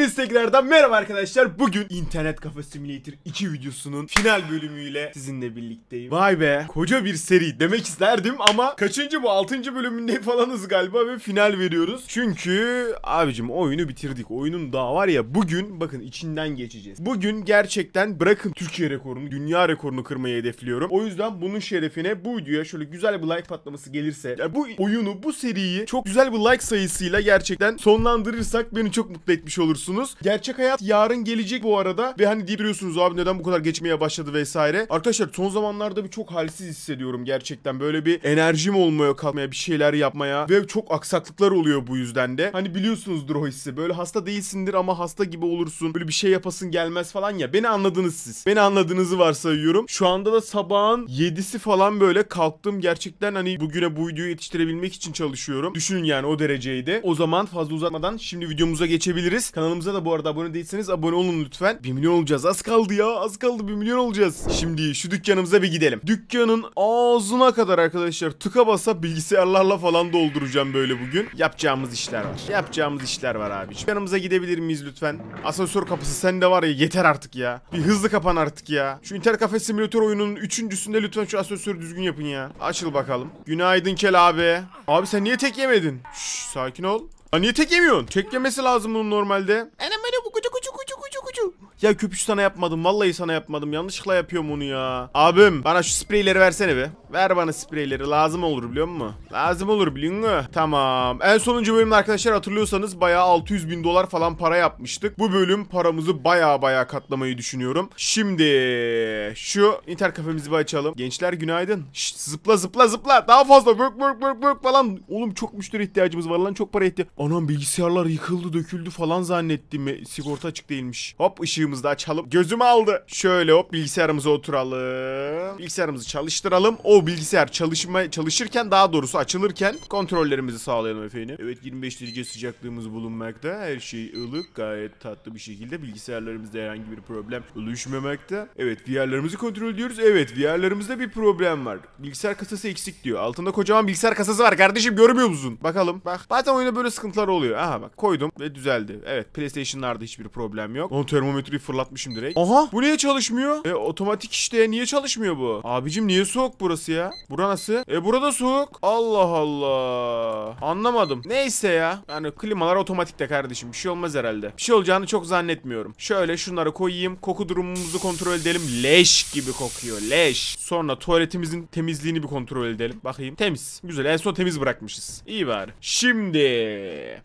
Hepiniz tekrardan merhaba arkadaşlar. Bugün internet kafa simülatör 2 videosunun final bölümüyle sizinle birlikteyim. Vay be koca bir seri demek isterdim ama kaçıncı bu 6. bölümünde falanız galiba ve final veriyoruz. Çünkü abicim oyunu bitirdik. Oyunun daha var ya bugün bakın içinden geçeceğiz. Bugün gerçekten bırakın Türkiye rekorunu dünya rekorunu kırmayı hedefliyorum. O yüzden bunun şerefine bu videoya şöyle güzel bir like patlaması gelirse ya bu oyunu bu seriyi çok güzel bir like sayısıyla gerçekten sonlandırırsak beni çok mutlu etmiş olursunuz görüyorsunuz. Gerçek hayat yarın gelecek bu arada. Ve hani deyip duruyorsunuz abi neden bu kadar geçmeye başladı vesaire. Arkadaşlar son zamanlarda bir çok halsiz hissediyorum gerçekten. Böyle bir enerjim olmuyor kalmaya bir şeyler yapmaya. Ve çok aksaklıklar oluyor bu yüzden de. Hani biliyorsunuzdur o hissi. Böyle hasta değilsindir ama hasta gibi olursun. Böyle bir şey yapasın gelmez falan ya. Beni anladınız siz. Beni anladığınızı varsayıyorum. Şu anda da sabahın 7'si falan böyle kalktım. Gerçekten hani bugüne bu videoyu yetiştirebilmek için çalışıyorum. Düşünün yani o dereceydi. O zaman fazla uzatmadan şimdi videomuza geçebiliriz. kanalı Kanalımıza da bu arada abone değilseniz abone olun lütfen. 1 milyon olacağız. Az kaldı ya. Az kaldı 1 milyon olacağız. Şimdi şu dükkanımıza bir gidelim. Dükkanın ağzına kadar arkadaşlar tıka basa bilgisayarlarla falan dolduracağım böyle bugün. Yapacağımız işler var. Yapacağımız işler var abi. Dükkanımıza gidebilir miyiz lütfen? Asansör kapısı sende var ya yeter artık ya. Bir hızlı kapan artık ya. Şu Inter Cafe Simulator oyununun üçüncüsünde lütfen şu asansörü düzgün yapın ya. Açıl bakalım. Günaydın Kel abi. Abi sen niye tek yemedin? Şş, sakin ol. Ya niye tek yemiyorsun? Tek yemesi lazım bunun normalde. Anam anam bu kucu kucu kucu kucu kucu. Ya köpüş sana yapmadım. Vallahi sana yapmadım. Yanlışlıkla yapıyorum onu ya. Abim bana şu spreyleri versene be. Ver bana spreyleri lazım olur biliyor musun? Lazım olur biliyor musun? Tamam. En sonuncu bölümde arkadaşlar hatırlıyorsanız bayağı 600 bin dolar falan para yapmıştık. Bu bölüm paramızı bayağı bayağı katlamayı düşünüyorum. Şimdi şu internet kafemizi bir açalım. Gençler günaydın. Şşt, zıpla zıpla zıpla. Daha fazla bök bök bök bök falan. Oğlum çok müşteri ihtiyacımız var lan çok para etti. Anam bilgisayarlar yıkıldı döküldü falan zannettim. E, sigorta açık değilmiş. Hop ışığımızı da açalım. Gözüm aldı. Şöyle hop bilgisayarımıza oturalım. Bilgisayarımızı çalıştıralım. O bilgisayar çalışma çalışırken daha doğrusu açılırken kontrollerimizi sağlayalım efendim. Evet 25 derece sıcaklığımız bulunmakta. Her şey ılık gayet tatlı bir şekilde. Bilgisayarlarımızda herhangi bir problem oluşmamakta. Evet VR'larımızı kontrol ediyoruz. Evet VR'larımızda bir problem var. Bilgisayar kasası eksik diyor. Altında kocaman bilgisayar kasası var kardeşim görmüyor musun? Bakalım. Bak Bazen oyunda böyle sıkıntılar oluyor. Aha bak koydum ve düzeldi. Evet PlayStation'larda hiçbir problem yok. Onu termometreyi fırlatmışım direkt. Aha bu niye çalışmıyor? E otomatik işte niye çalışmıyor bu? Abicim niye soğuk burası burası ya? Bura nasıl? E burada soğuk. Allah Allah. Anlamadım. Neyse ya. Yani klimalar otomatik de kardeşim. Bir şey olmaz herhalde. Bir şey olacağını çok zannetmiyorum. Şöyle şunları koyayım. Koku durumumuzu kontrol edelim. Leş gibi kokuyor. Leş. Sonra tuvaletimizin temizliğini bir kontrol edelim. Bakayım. Temiz. Güzel. En son temiz bırakmışız. İyi var. Şimdi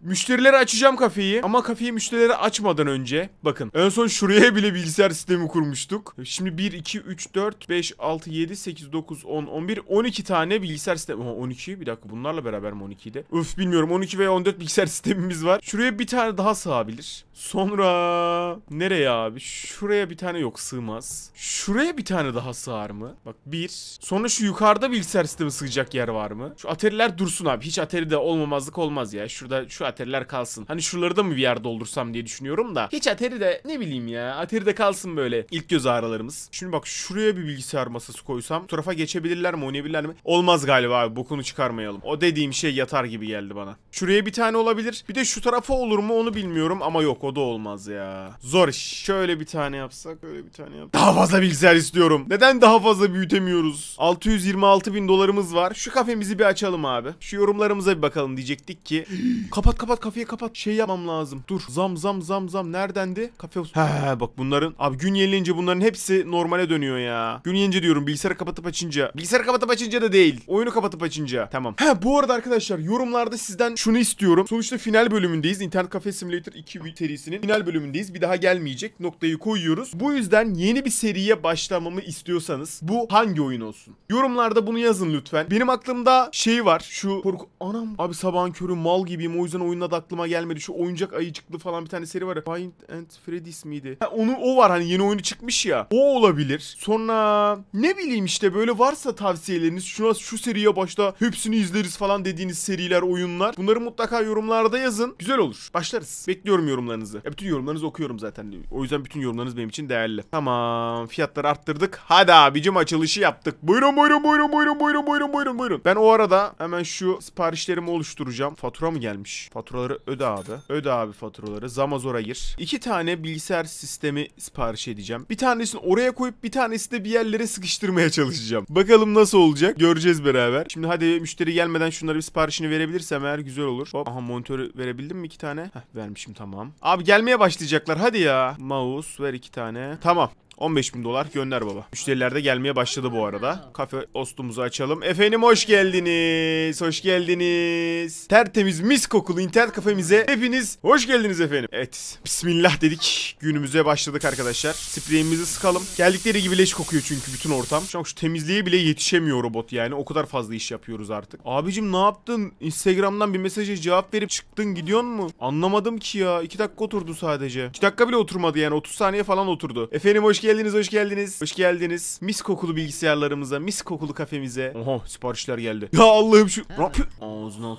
müşterilere açacağım kafeyi ama kafeyi müşterilere açmadan önce bakın en son şuraya bile bilgisayar sistemi kurmuştuk. Şimdi 1 2 3 4 5 6 7 8 9 10 11, 12 tane bilgisayar sistemi. Oha, 12 bir dakika bunlarla beraber mi 12'de? Öf bilmiyorum 12 veya 14 bilgisayar sistemimiz var. Şuraya bir tane daha sığabilir. Sonra nereye abi? Şuraya bir tane yok sığmaz. Şuraya bir tane daha sığar mı? Bak bir. Sonra şu yukarıda bilgisayar sistemi sığacak yer var mı? Şu ateriler dursun abi. Hiç ateri de olmamazlık olmaz ya. Şurada şu ateriler kalsın. Hani şuraları da mı bir yerde oldursam diye düşünüyorum da. Hiç ateri de ne bileyim ya. Ateri de kalsın böyle İlk göz ağrılarımız. Şimdi bak şuraya bir bilgisayar masası koysam. Bu tarafa geçebilirler mi? Oynayabilirler mi? Olmaz galiba abi. Bokunu çıkarmayalım. O dediğim şey yatar gibi geldi bana. Şuraya bir tane olabilir. Bir de şu tarafa olur mu onu bilmiyorum ama yok o olmaz ya. Zor iş. Şöyle bir tane yapsak, böyle bir tane yap. Daha fazla bilgisayar istiyorum. Neden daha fazla büyütemiyoruz? 626 bin dolarımız var. Şu kafemizi bir açalım abi. Şu yorumlarımıza bir bakalım diyecektik ki. kapat kapat kafeye kapat. Şey yapmam lazım. Dur. Zam zam zam zam. Neredendi? Kafe... He bak bunların. Abi gün yenilince bunların hepsi normale dönüyor ya. Gün yenilince diyorum bilgisayarı kapatıp açınca. Bilgisayarı kapatıp açınca da değil. Oyunu kapatıp açınca. Tamam. He bu arada arkadaşlar yorumlarda sizden şunu istiyorum. Sonuçta final bölümündeyiz. İnternet Cafe Simulator 2 serisi serisinin final bölümündeyiz. Bir daha gelmeyecek. Noktayı koyuyoruz. Bu yüzden yeni bir seriye başlamamı istiyorsanız bu hangi oyun olsun? Yorumlarda bunu yazın lütfen. Benim aklımda şey var. Şu korku... Anam. Abi sabahın körü mal gibiyim. O yüzden oyunun adı aklıma gelmedi. Şu oyuncak ayıcıklı falan bir tane seri var. Find and Freddy's miydi? Ha, onu o var hani yeni oyunu çıkmış ya. O olabilir. Sonra ne bileyim işte böyle varsa tavsiyeleriniz şuna şu seriye başta hepsini izleriz falan dediğiniz seriler oyunlar. Bunları mutlaka yorumlarda yazın. Güzel olur. Başlarız. Bekliyorum yorumlarınızı yorumlarınızı. Ya bütün yorumlarınızı okuyorum zaten. O yüzden bütün yorumlarınız benim için değerli. Tamam. Fiyatları arttırdık. Hadi abicim açılışı yaptık. Buyurun buyurun buyurun buyurun buyurun buyurun buyurun buyurun. Ben o arada hemen şu siparişlerimi oluşturacağım. Fatura mı gelmiş? Faturaları öde abi. Öde abi faturaları. Zamazor'a gir. İki tane bilgisayar sistemi sipariş edeceğim. Bir tanesini oraya koyup bir tanesini de bir yerlere sıkıştırmaya çalışacağım. Bakalım nasıl olacak. Göreceğiz beraber. Şimdi hadi müşteri gelmeden şunları bir siparişini verebilirsem eğer güzel olur. Hop. Aha monitörü verebildim mi iki tane? Heh, vermişim tamam. Abi Abi gelmeye başlayacaklar hadi ya. Mouse ver iki tane. Tamam. 15 bin dolar gönder baba. Müşteriler de gelmeye başladı bu arada. Kafe ostumuzu açalım. Efendim hoş geldiniz. Hoş geldiniz. Tertemiz mis kokulu internet kafemize hepiniz hoş geldiniz efendim. Evet. Bismillah dedik. Günümüze başladık arkadaşlar. Spreyimizi sıkalım. Geldikleri gibi leş kokuyor çünkü bütün ortam. Şu an şu temizliğe bile yetişemiyor robot yani. O kadar fazla iş yapıyoruz artık. Abicim ne yaptın? Instagram'dan bir mesaja cevap verip çıktın gidiyorsun mu? Anlamadım ki ya. 2 dakika oturdu sadece. 2 dakika bile oturmadı yani. 30 saniye falan oturdu. Efendim hoş geldiniz, hoş geldiniz. Hoş geldiniz. Mis kokulu bilgisayarlarımıza, mis kokulu kafemize. Oha siparişler geldi. Ya Allah'ım şu... Ne yapıyor? Ağzını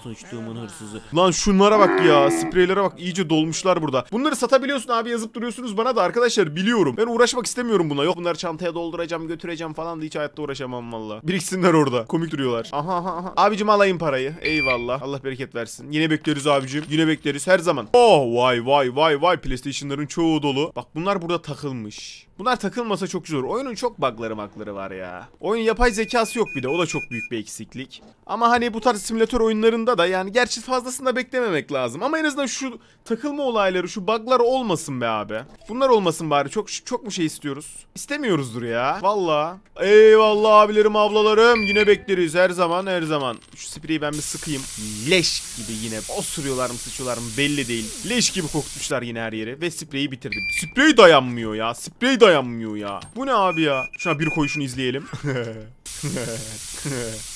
hırsızı. Lan şunlara bak ya. Spreylere bak. iyice dolmuşlar burada. Bunları satabiliyorsun abi yazıp duruyorsunuz bana da arkadaşlar biliyorum. Ben uğraşmak istemiyorum buna. Yok bunları çantaya dolduracağım, götüreceğim falan da hiç hayatta uğraşamam valla. Biriksinler orada. Komik duruyorlar. Aha aha aha. Abicim alayım parayı. Eyvallah. Allah bereket versin. Yine bekleriz abicim. Yine bekleriz her zaman. Oh vay vay vay vay. PlayStation'ların çoğu dolu. Bak bunlar burada takılmış. Bunlar bunlar takılmasa çok zor. Oyunun çok bugları makları var ya. Oyun yapay zekası yok bir de. O da çok büyük bir eksiklik. Ama hani bu tarz simülatör oyunlarında da yani gerçi fazlasını da beklememek lazım. Ama en azından şu takılma olayları, şu buglar olmasın be abi. Bunlar olmasın bari. Çok çok mu şey istiyoruz? İstemiyoruzdur ya. Valla. Eyvallah abilerim ablalarım. Yine bekleriz her zaman her zaman. Şu spreyi ben bir sıkayım. Leş gibi yine. Osuruyorlar mı sıçıyorlar mı belli değil. Leş gibi kokutmuşlar yine her yeri. Ve spreyi bitirdim. Sprey dayanmıyor ya. Sprey dayanmıyor yanmıyor ya. Bu ne abi ya? Şuna bir koyuşunu izleyelim.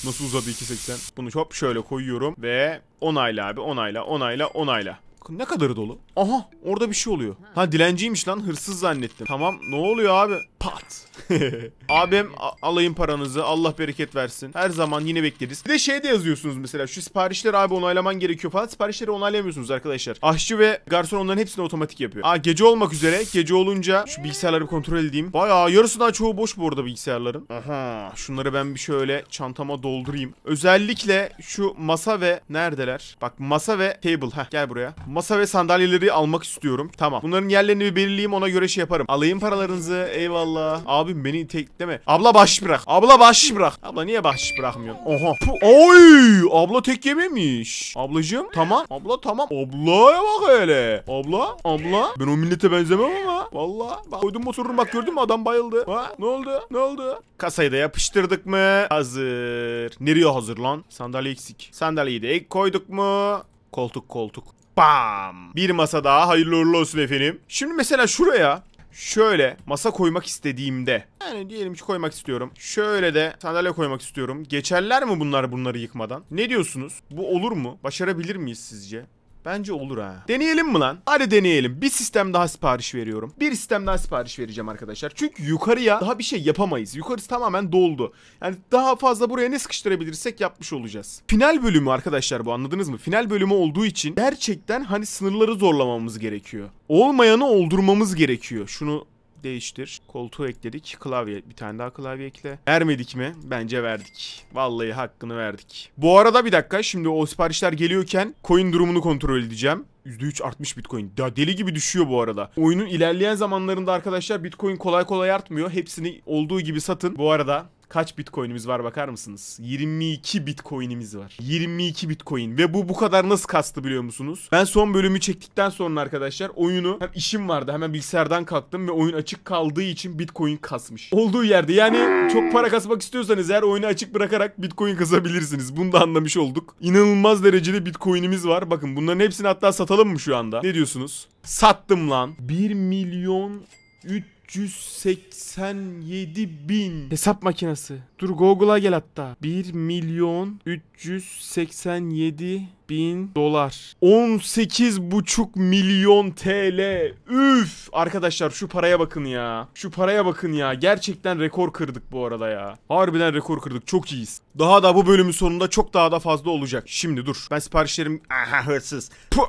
Nasıl uzadı 2.80? Bunu hop şöyle koyuyorum ve onayla abi onayla onayla onayla. Ne kadarı dolu? Aha orada bir şey oluyor. Ha dilenciymiş lan hırsız zannettim. Tamam ne oluyor abi? Pat. Abim alayım paranızı Allah bereket versin. Her zaman yine bekleriz. Bir de şey de yazıyorsunuz mesela şu siparişleri abi onaylaman gerekiyor falan. Siparişleri onaylamıyorsunuz arkadaşlar. Aşçı ve garson onların hepsini otomatik yapıyor. Aa gece olmak üzere. Gece olunca şu bilgisayarları kontrol edeyim. Bayağı yarısından çoğu boş bu arada bilgisayarların. Aha şunları ben bir şöyle çantama doldurayım. Özellikle şu masa ve neredeler? Bak masa ve table. Heh gel buraya. Masa ve sandalyeleri parayı almak istiyorum. Tamam. Bunların yerlerini bir belirleyeyim ona göre şey yaparım. Alayım paralarınızı. Eyvallah. Abim beni tekleme. Abla baş bırak. Abla baş bırak. Abla niye baş bırakmıyorsun? Oha. Puh. Oy. Abla tek yememiş. Ablacığım tamam. Abla tamam. Ablaya bak hele. Abla. Abla. Ben o millete benzemem ama. Valla. Bak koydum otururum bak gördün mü adam bayıldı. Ha? Ne oldu? Ne oldu? Kasayı da yapıştırdık mı? Hazır. Nereye hazır lan? Sandalye eksik. Sandalyeyi de ek koyduk mu? Koltuk koltuk. Bam. Bir masa daha hayırlı uğurlu olsun efendim. Şimdi mesela şuraya şöyle masa koymak istediğimde yani diyelim ki koymak istiyorum. Şöyle de sandalye koymak istiyorum. Geçerler mi bunlar bunları yıkmadan? Ne diyorsunuz? Bu olur mu? Başarabilir miyiz sizce? Bence olur ha. Deneyelim mi lan? Hadi deneyelim. Bir sistem daha sipariş veriyorum. Bir sistem daha sipariş vereceğim arkadaşlar. Çünkü yukarıya daha bir şey yapamayız. Yukarısı tamamen doldu. Yani daha fazla buraya ne sıkıştırabilirsek yapmış olacağız. Final bölümü arkadaşlar bu anladınız mı? Final bölümü olduğu için gerçekten hani sınırları zorlamamız gerekiyor. Olmayanı oldurmamız gerekiyor. Şunu değiştir. Koltuğu ekledik. Klavye bir tane daha klavye ekle. Vermedik mi? Bence verdik. Vallahi hakkını verdik. Bu arada bir dakika şimdi o siparişler geliyorken coin durumunu kontrol edeceğim. %3 artmış Bitcoin. Ya deli gibi düşüyor bu arada. Oyunun ilerleyen zamanlarında arkadaşlar Bitcoin kolay kolay artmıyor. Hepsini olduğu gibi satın. Bu arada Kaç bitcoin'imiz var bakar mısınız? 22 bitcoin'imiz var. 22 bitcoin ve bu bu kadar nasıl kastı biliyor musunuz? Ben son bölümü çektikten sonra arkadaşlar oyunu hem işim vardı hemen bilgisayardan kalktım ve oyun açık kaldığı için bitcoin kasmış. Olduğu yerde yani çok para kasmak istiyorsanız eğer oyunu açık bırakarak bitcoin kasabilirsiniz. Bunu da anlamış olduk. İnanılmaz derecede bitcoin'imiz var. Bakın bunların hepsini hatta satalım mı şu anda? Ne diyorsunuz? Sattım lan. 1 milyon 3 387 bin hesap makinesi. Dur Google'a gel hatta. 1 milyon 387 bin dolar. 18 buçuk milyon TL. Üf! Arkadaşlar şu paraya bakın ya. Şu paraya bakın ya. Gerçekten rekor kırdık bu arada ya. Harbiden rekor kırdık. Çok iyiyiz. Daha da bu bölümün sonunda çok daha da fazla olacak. Şimdi dur. Ben siparişlerim... Aha hırsız. Puh.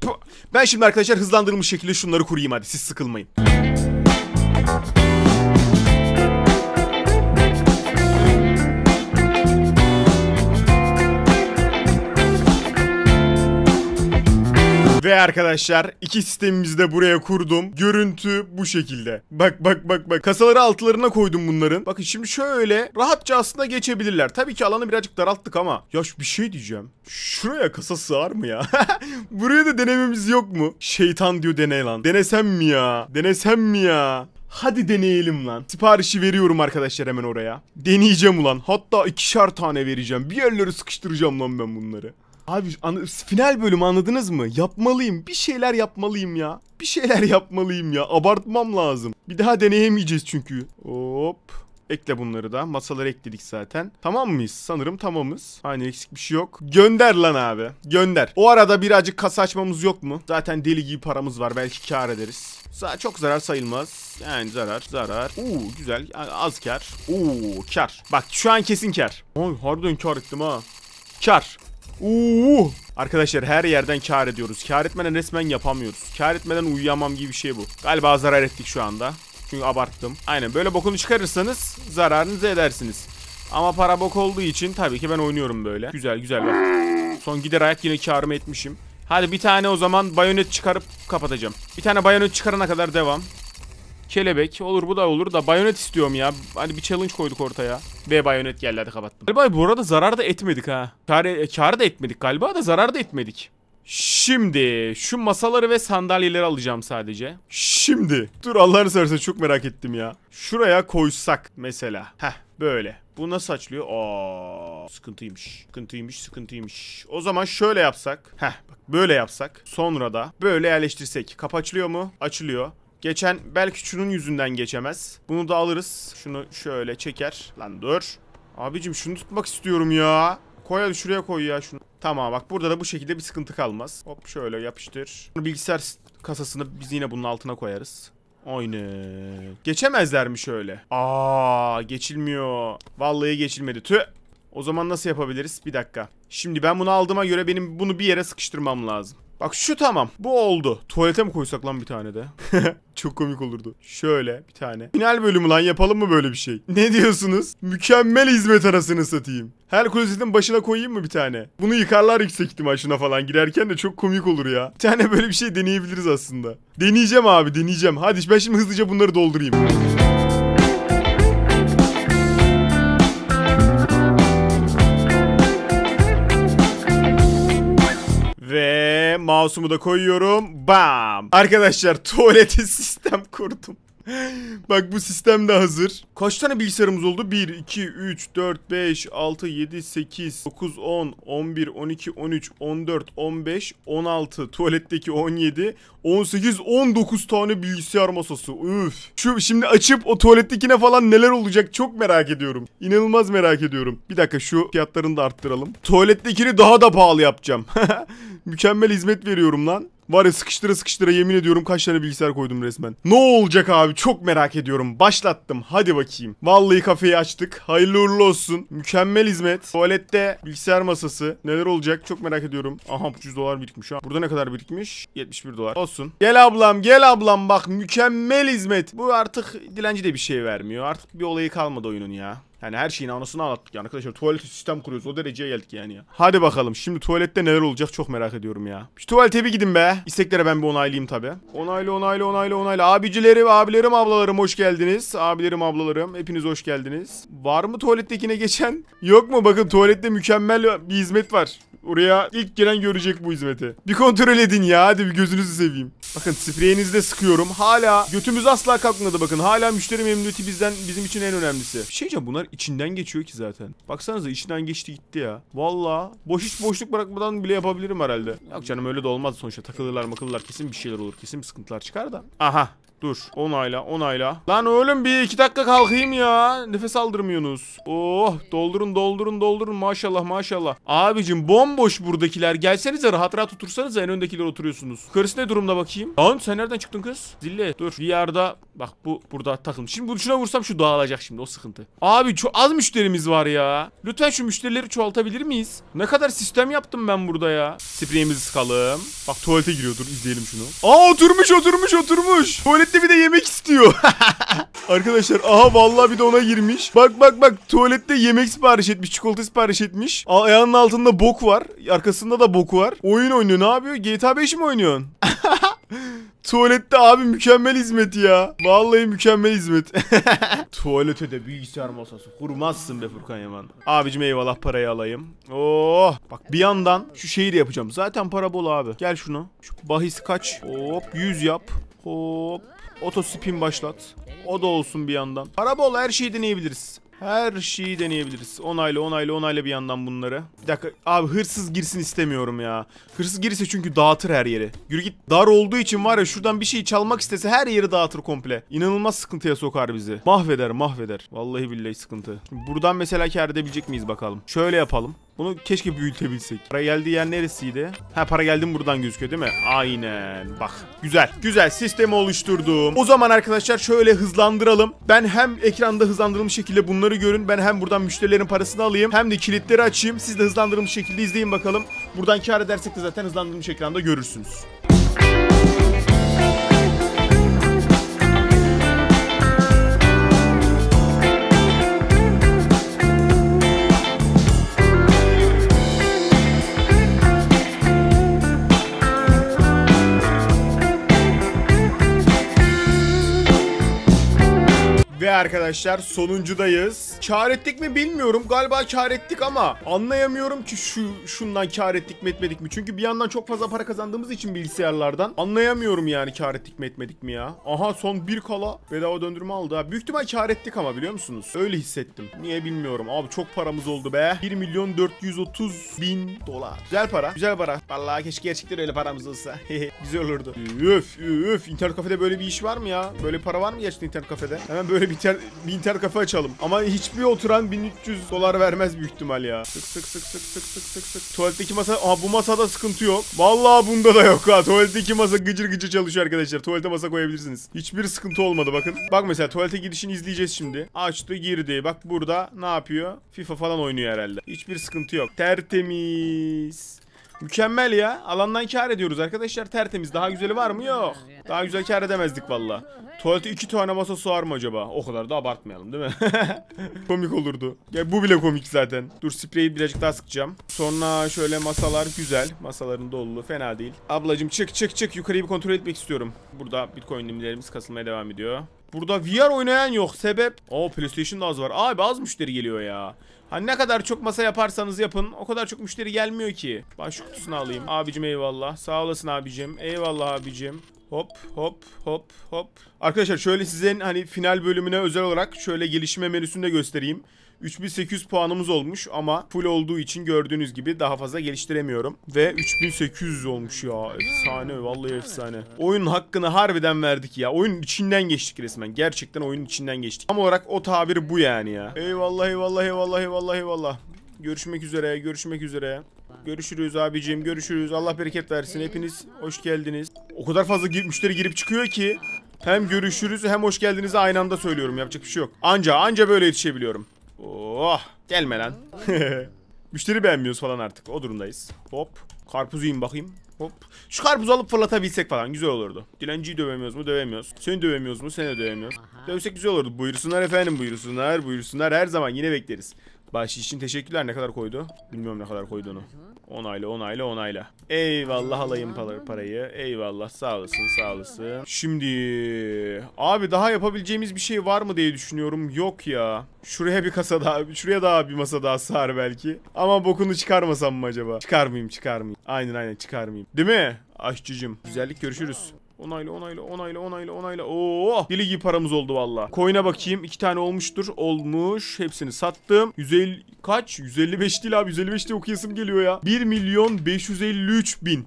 Puh. Ben şimdi arkadaşlar hızlandırılmış şekilde şunları kurayım hadi. Siz sıkılmayın. Ve arkadaşlar iki sistemimizi de buraya kurdum. Görüntü bu şekilde. Bak bak bak bak. Kasaları altlarına koydum bunların. Bakın şimdi şöyle rahatça aslında geçebilirler. Tabii ki alanı birazcık daralttık ama. Ya bir şey diyeceğim. Şuraya kasa sığar mı ya? buraya da denememiz yok mu? Şeytan diyor deney lan. Denesem mi ya? Denesem mi ya? Hadi deneyelim lan. Siparişi veriyorum arkadaşlar hemen oraya. Deneyeceğim ulan. Hatta ikişer tane vereceğim. Bir yerlere sıkıştıracağım lan ben bunları. Abi final bölümü anladınız mı? Yapmalıyım. Bir şeyler yapmalıyım ya. Bir şeyler yapmalıyım ya. Abartmam lazım. Bir daha deneyemeyeceğiz çünkü. Hop. Ekle bunları da. Masaları ekledik zaten. Tamam mıyız? Sanırım tamamız. Aynı eksik bir şey yok. Gönder lan abi. Gönder. O arada birazcık kasa açmamız yok mu? Zaten deli gibi paramız var. Belki kar ederiz. Çok zarar sayılmaz. Yani zarar zarar. Oo güzel. Az kar. Oo kar. Bak şu an kesin kar. Ay harbiden kar ettim ha. Kar. Uuu. Arkadaşlar her yerden kar ediyoruz. Kar etmeden resmen yapamıyoruz. Kar etmeden uyuyamam gibi bir şey bu. Galiba zarar ettik şu anda. Çünkü abarttım. Aynen böyle bokunu çıkarırsanız zararınızı edersiniz. Ama para bok olduğu için tabii ki ben oynuyorum böyle. Güzel güzel bak. Son gider ayak yine karımı etmişim. Hadi bir tane o zaman bayonet çıkarıp kapatacağım. Bir tane bayonet çıkarana kadar devam. Kelebek. Olur bu da olur da bayonet istiyorum ya. Hani bir challenge koyduk ortaya. Ve bayonet geldi hadi kapattım. Galiba bu arada zarar da etmedik ha. Kare, e, kar da etmedik galiba da zarar da etmedik. Şimdi şu masaları ve sandalyeleri alacağım sadece. Şimdi. Dur Allah'ını seversen çok merak ettim ya. Şuraya koysak mesela. Heh böyle. Bu nasıl açılıyor? Aa, sıkıntıymış. Sıkıntıymış, sıkıntıymış. O zaman şöyle yapsak. Heh, bak böyle yapsak. Sonra da böyle yerleştirsek. kapa açılıyor mu? Açılıyor. Geçen belki şunun yüzünden geçemez. Bunu da alırız. Şunu şöyle çeker. Lan dur. Abicim şunu tutmak istiyorum ya. Koy hadi şuraya koy ya şunu. Tamam bak burada da bu şekilde bir sıkıntı kalmaz. Hop şöyle yapıştır. Bilgisayar kasasını biz yine bunun altına koyarız. Aynı. Geçemezler mi şöyle? Aa, geçilmiyor. Vallahi geçilmedi. Tü. O zaman nasıl yapabiliriz? Bir dakika. Şimdi ben bunu aldığıma göre benim bunu bir yere sıkıştırmam lazım. Bak şu tamam. Bu oldu. Tuvalete mi koysak lan bir tane de? Çok komik olurdu. Şöyle bir tane. Final bölümü lan yapalım mı böyle bir şey? Ne diyorsunuz? Mükemmel hizmet arasını satayım. Her klozetin başına koyayım mı bir tane? Bunu yıkarlar yüksek ihtimal şuna falan girerken de çok komik olur ya. Bir tane böyle bir şey deneyebiliriz aslında. Deneyeceğim abi deneyeceğim. Hadi ben şimdi hızlıca bunları doldurayım. Mouse'umu da koyuyorum. Bam. Arkadaşlar tuvaleti sistem kurdum. Bak bu sistem de hazır. Kaç tane bilgisayarımız oldu? 1, 2, 3, 4, 5, 6, 7, 8, 9, 10, 11, 12, 13, 14, 15, 16, tuvaletteki 17, 18, 19 tane bilgisayar masası. Üf. Şu şimdi açıp o tuvalettekine falan neler olacak çok merak ediyorum. İnanılmaz merak ediyorum. Bir dakika şu fiyatlarını da arttıralım. Tuvalettekini daha da pahalı yapacağım. Mükemmel hizmet veriyorum lan. Var ya sıkıştıra sıkıştıra yemin ediyorum kaç tane bilgisayar koydum resmen. Ne olacak abi çok merak ediyorum. Başlattım hadi bakayım. Vallahi kafeyi açtık. Hayırlı uğurlu olsun. Mükemmel hizmet. Tuvalette bilgisayar masası. Neler olacak çok merak ediyorum. Aha 300 dolar birikmiş ha. Burada ne kadar birikmiş? 71 dolar. Olsun. Gel ablam gel ablam bak mükemmel hizmet. Bu artık dilenci de bir şey vermiyor. Artık bir olayı kalmadı oyunun ya. Yani her şeyin anasını anlattık yani arkadaşlar. Tuvalet sistem kuruyoruz. O dereceye geldik yani ya. Hadi bakalım. Şimdi tuvalette neler olacak çok merak ediyorum ya. Şu tuvalete bir gidin be. İsteklere ben bir onaylayayım tabi. Onaylı onaylı onaylı onaylı. Abicilerim, abilerim, ablalarım hoş geldiniz. Abilerim, ablalarım. Hepiniz hoş geldiniz. Var mı tuvalettekine geçen? Yok mu? Bakın tuvalette mükemmel bir hizmet var. Oraya ilk gelen görecek bu hizmeti. Bir kontrol edin ya. Hadi bir gözünüzü seveyim. Bakın spreyinizi sıkıyorum. Hala götümüz asla kalkmadı bakın. Hala müşteri memnuniyeti bizden bizim için en önemlisi. Bir şey diyeceğim bunlar kadar içinden geçiyor ki zaten. Baksanıza içinden geçti gitti ya. Valla boş hiç boşluk bırakmadan bile yapabilirim herhalde. Yok canım öyle de olmaz sonuçta takılırlar makılırlar kesin bir şeyler olur kesin bir sıkıntılar çıkar da. Aha Dur. Onayla onayla. Lan oğlum bir iki dakika kalkayım ya. Nefes aldırmıyorsunuz. Oh doldurun doldurun doldurun maşallah maşallah. Abicim bomboş buradakiler. Gelsenize rahat rahat otursanız en öndekiler oturuyorsunuz. Karısı ne durumda bakayım? Lan sen nereden çıktın kız? Zille dur. VR'da bak bu burada takılmış. Şimdi bunu şuna vursam şu dağılacak şimdi o sıkıntı. Abi çok az müşterimiz var ya. Lütfen şu müşterileri çoğaltabilir miyiz? Ne kadar sistem yaptım ben burada ya. Spreyimizi sıkalım. Bak tuvalete giriyordur dur izleyelim şunu. Aa oturmuş oturmuş oturmuş. Tuvalet tuvalette bir de yemek istiyor. Arkadaşlar aha vallahi bir de ona girmiş. Bak bak bak tuvalette yemek sipariş etmiş. Çikolata sipariş etmiş. Ayağının altında bok var. Arkasında da bok var. Oyun oynuyor ne yapıyor? GTA 5 mi oynuyorsun? Tuvalette abi mükemmel hizmet ya. Vallahi mükemmel hizmet. Tuvalete de bilgisayar masası kurmazsın be Furkan Yaman. Abicim eyvallah parayı alayım. Oh. Bak bir yandan şu şeyi de yapacağım. Zaten para bol abi. Gel şunu. Şu bahis kaç? Hop 100 yap. Hop Oto başlat. O da olsun bir yandan. Para bol her şeyi deneyebiliriz. Her şeyi deneyebiliriz. Onayla onayla onayla bir yandan bunları. Bir dakika abi hırsız girsin istemiyorum ya. Hırsız girse çünkü dağıtır her yeri. Yürü git dar olduğu için var ya şuradan bir şey çalmak istese her yeri dağıtır komple. İnanılmaz sıkıntıya sokar bizi. Mahveder mahveder. Vallahi billahi sıkıntı. Buradan mesela kar edebilecek miyiz bakalım. Şöyle yapalım. Bunu keşke büyütebilsek. Para geldiği yer neresiydi? Ha para geldim buradan gözüküyor değil mi? Aynen. Bak. Güzel. Güzel. Sistemi oluşturdum. O zaman arkadaşlar şöyle hızlandıralım. Ben hem ekranda hızlandırılmış şekilde bunları görün. Ben hem buradan müşterilerin parasını alayım. Hem de kilitleri açayım. Siz de hızlandırılmış şekilde izleyin bakalım. Buradan kar edersek de zaten hızlandırılmış ekranda görürsünüz. arkadaşlar sonuncudayız. Kar ettik mi bilmiyorum. Galiba kar ettik ama anlayamıyorum ki şu şundan kar ettik mi etmedik mi. Çünkü bir yandan çok fazla para kazandığımız için bilgisayarlardan. Anlayamıyorum yani kar ettik mi etmedik mi ya. Aha son bir kala bedava döndürme aldı ha. Büyük ihtimal kar ettik ama biliyor musunuz? Öyle hissettim. Niye bilmiyorum. Abi çok paramız oldu be. 1 milyon 430 bin dolar. Güzel para. Güzel para. Vallahi keşke gerçekten öyle paramız olsa. güzel olurdu. Üf üf. İnternet kafede böyle bir iş var mı ya? Böyle para var mı gerçekten internet kafede? Hemen böyle bir İnter, bir internet kafe açalım. Ama hiçbir oturan 1300 dolar vermez büyük ihtimal ya. Sık sık sık sık sık sık sık sık. Tuvaletteki masa. Aa bu masada sıkıntı yok. Vallahi bunda da yok ha. Tuvaletteki masa gıcır gıcır çalışıyor arkadaşlar. Tuvalete masa koyabilirsiniz. Hiçbir sıkıntı olmadı bakın. Bak mesela tuvalete gidişini izleyeceğiz şimdi. Açtı girdi. Bak burada ne yapıyor? FIFA falan oynuyor herhalde. Hiçbir sıkıntı yok. Tertemiz. Mükemmel ya. Alandan kar ediyoruz arkadaşlar. Tertemiz. Daha güzeli var mı? Yok. Daha güzel kar edemezdik valla. Tuvalete iki tane masa sığar mı acaba? O kadar da abartmayalım değil mi? komik olurdu. Ya bu bile komik zaten. Dur spreyi birazcık daha sıkacağım. Sonra şöyle masalar güzel. Masaların doluluğu fena değil. Ablacım çık çık çık. Yukarıyı bir kontrol etmek istiyorum. Burada bitcoin'lerimiz kasılmaya devam ediyor. Burada VR oynayan yok. Sebep? Oo PlayStation'da az var. Abi az müşteri geliyor ya. Hani ne kadar çok masa yaparsanız yapın o kadar çok müşteri gelmiyor ki. Başlık kutusunu alayım. Abicim eyvallah. Sağ olasın abicim. Eyvallah abicim. Hop hop hop hop. Arkadaşlar şöyle sizin hani final bölümüne özel olarak şöyle gelişme menüsünü de göstereyim. 3800 puanımız olmuş ama full olduğu için gördüğünüz gibi daha fazla geliştiremiyorum. Ve 3800 olmuş ya. Efsane vallahi efsane. oyun hakkını harbiden verdik ya. oyun içinden geçtik resmen. Gerçekten oyunun içinden geçtik. Tam olarak o tabir bu yani ya. Eyvallah eyvallah eyvallah eyvallah eyvallah. Görüşmek üzere görüşmek üzere. Görüşürüz abicim görüşürüz. Allah bereket versin. Hepiniz hoş geldiniz. O kadar fazla müşteri girip çıkıyor ki. Hem görüşürüz hem hoş geldiniz aynı anda söylüyorum. Yapacak bir şey yok. Anca anca böyle yetişebiliyorum. Oh gelme lan. Müşteri beğenmiyoruz falan artık o durumdayız. Hop karpuzu yiyin bakayım. Hop. Şu karpuzu alıp fırlatabilsek falan güzel olurdu. Dilenciyi dövemiyoruz mu? Dövemiyoruz. Seni dövemiyoruz mu? Seni de dövemiyoruz. Dövsek güzel olurdu. Buyursunlar efendim buyursunlar buyursunlar. Her zaman yine bekleriz. Bahşiş için teşekkürler. Ne kadar koydu? Bilmiyorum ne kadar koyduğunu. Onayla onayla onayla. Eyvallah alayım parayı. Eyvallah sağ olasın sağ olasın. Şimdi abi daha yapabileceğimiz bir şey var mı diye düşünüyorum. Yok ya. Şuraya bir kasa daha şuraya daha bir masa daha sar belki. Ama bokunu çıkarmasam mı acaba? Çıkarmayayım çıkarmayayım. Aynen aynen çıkarmayayım. Değil mi? Aşçıcım. Güzellik görüşürüz. Onayla onayla onayla onayla onayla. Oo! Deli gibi paramız oldu valla. Coin'e bakayım. iki tane olmuştur. Olmuş. Hepsini sattım. 150 kaç? 155 değil abi. 155 diye okuyasım geliyor ya. 1 milyon 553 bin.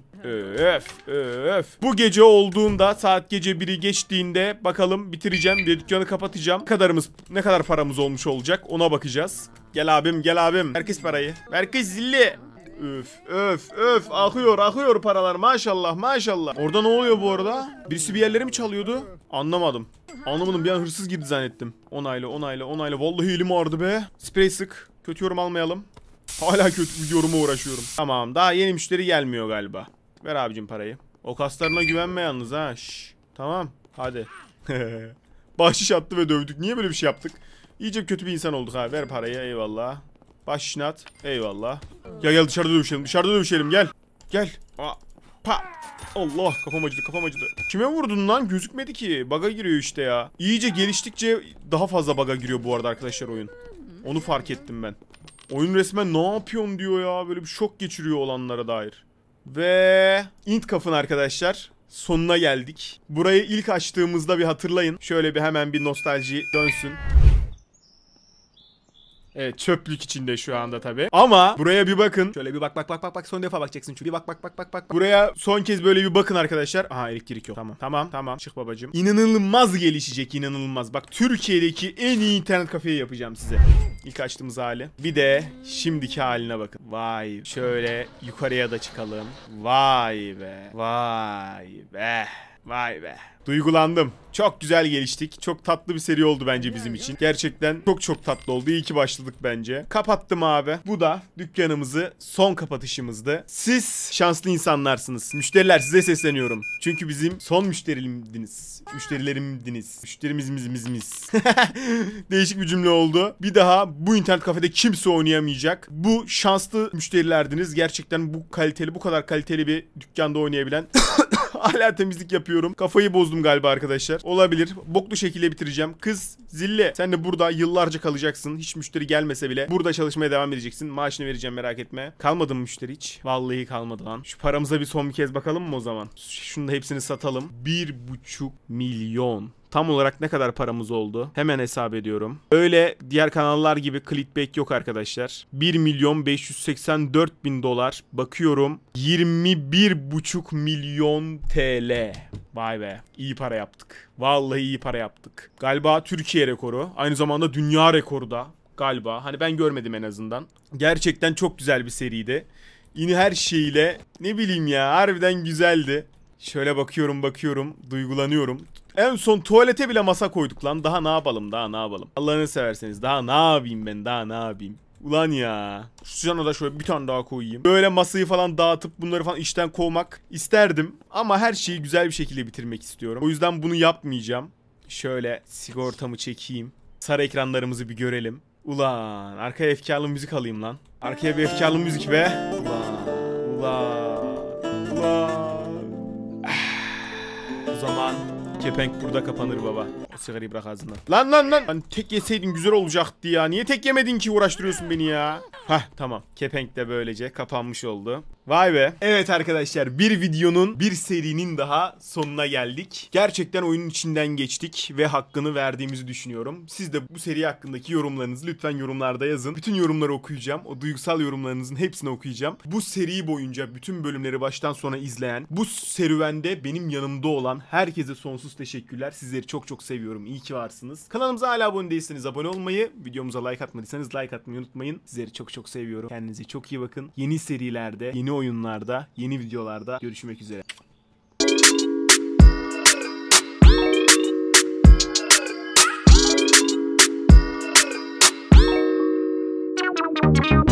Öf öf. Bu gece olduğunda saat gece 1'i geçtiğinde bakalım bitireceğim ve dükkanı kapatacağım. Ne kadarımız ne kadar paramız olmuş olacak ona bakacağız. Gel abim gel abim. Herkes parayı. Herkes zilli. Öf öf öf akıyor akıyor paralar maşallah maşallah. Orada ne oluyor bu arada? Birisi bir yerleri mi çalıyordu? Anlamadım. Anlamadım bir an hırsız girdi zannettim. Onayla onayla onayla. Vallahi elim ağrıdı be. Sprey sık. Kötü yorum almayalım. Hala kötü bir yoruma uğraşıyorum. Tamam daha yeni müşteri gelmiyor galiba. Ver abicim parayı. O kaslarına güvenme yalnız ha. Şş. Tamam hadi. Bahşiş attı ve dövdük. Niye böyle bir şey yaptık? İyice kötü bir insan olduk ha. Ver parayı eyvallah. Bahşişini at. Eyvallah. Ya gel dışarıda dövüşelim. Dışarıda dövüşelim gel. Gel. pa. Allah kafam acıdı kafam acıdı. Kime vurdun lan? Gözükmedi ki. Baga giriyor işte ya. İyice geliştikçe daha fazla baga giriyor bu arada arkadaşlar oyun. Onu fark ettim ben. Oyun resmen ne yapıyorsun diyor ya. Böyle bir şok geçiriyor olanlara dair. Ve int kafın arkadaşlar. Sonuna geldik. Burayı ilk açtığımızda bir hatırlayın. Şöyle bir hemen bir nostalji dönsün. Evet çöplük içinde şu anda tabi. Ama buraya bir bakın. Şöyle bir bak bak bak bak bak son defa bakacaksın. Çünkü bir bak bak bak bak bak. Buraya son kez böyle bir bakın arkadaşlar. Aha elektrik yok. Tamam tamam tamam. Çık babacım. İnanılmaz gelişecek inanılmaz. Bak Türkiye'deki en iyi internet kafeyi yapacağım size. İlk açtığımız hali. Bir de şimdiki haline bakın. Vay. Şöyle yukarıya da çıkalım. Vay be. Vay be. Vay be. Duygulandım. Çok güzel geliştik. Çok tatlı bir seri oldu bence bizim için. Gerçekten çok çok tatlı oldu. İyi ki başladık bence. Kapattım abi. Bu da dükkanımızı son kapatışımızdı. Siz şanslı insanlarsınız. Müşteriler size sesleniyorum. Çünkü bizim son müşterilimdiniz. Müşterilerimdiniz. Müşterimizmizmizmiz. Değişik bir cümle oldu. Bir daha bu internet kafede kimse oynayamayacak. Bu şanslı müşterilerdiniz. Gerçekten bu kaliteli, bu kadar kaliteli bir dükkanda oynayabilen Hala temizlik yapıyorum. Kafayı bozdum galiba arkadaşlar. Olabilir. Boklu şekilde bitireceğim. Kız zille sen de burada yıllarca kalacaksın. Hiç müşteri gelmese bile burada çalışmaya devam edeceksin. Maaşını vereceğim merak etme. Kalmadı mı müşteri hiç? Vallahi kalmadı lan. Şu paramıza bir son bir kez bakalım mı o zaman? Şunu da hepsini satalım. 1,5 milyon. Tam olarak ne kadar paramız oldu? Hemen hesap ediyorum. Öyle diğer kanallar gibi clickbait yok arkadaşlar. 1 milyon 584 bin dolar. Bakıyorum 21,5 milyon TL. Vay be. İyi para yaptık. Vallahi iyi para yaptık. Galiba Türkiye rekoru. Aynı zamanda dünya rekoru da galiba. Hani ben görmedim en azından. Gerçekten çok güzel bir seriydi. Yine her şeyle ne bileyim ya harbiden güzeldi. Şöyle bakıyorum bakıyorum duygulanıyorum. En son tuvalete bile masa koyduk lan. Daha ne yapalım daha ne yapalım. Allah'ını severseniz daha ne yapayım ben daha ne yapayım. Ulan ya. Suzan'a da şöyle bir tane daha koyayım. Böyle masayı falan dağıtıp bunları falan işten kovmak isterdim. Ama her şeyi güzel bir şekilde bitirmek istiyorum. O yüzden bunu yapmayacağım. Şöyle sigortamı çekeyim. Sarı ekranlarımızı bir görelim. Ulan arkaya efkarlı müzik alayım lan. Arkaya bir efkarlı müzik be. Ulan. Ulan. kepenk burada kapanır baba. O sigarayı bırak ağzından. Lan lan lan. Hani tek yeseydin güzel olacaktı ya. Niye tek yemedin ki uğraştırıyorsun beni ya? Hah tamam. Kepenk de böylece kapanmış oldu. Vay be. Evet arkadaşlar bir videonun bir serinin daha sonuna geldik. Gerçekten oyunun içinden geçtik ve hakkını verdiğimizi düşünüyorum. Siz de bu seri hakkındaki yorumlarınızı lütfen yorumlarda yazın. Bütün yorumları okuyacağım. O duygusal yorumlarınızın hepsini okuyacağım. Bu seri boyunca bütün bölümleri baştan sona izleyen, bu serüvende benim yanımda olan herkese sonsuz teşekkürler. Sizleri çok çok seviyorum. İyi ki varsınız. Kanalımıza hala abone değilseniz abone olmayı, videomuza like atmadıysanız like atmayı unutmayın. Sizleri çok çok seviyorum. Kendinize çok iyi bakın. Yeni serilerde, yeni yeni oyunlarda, yeni videolarda görüşmek üzere. Thank you.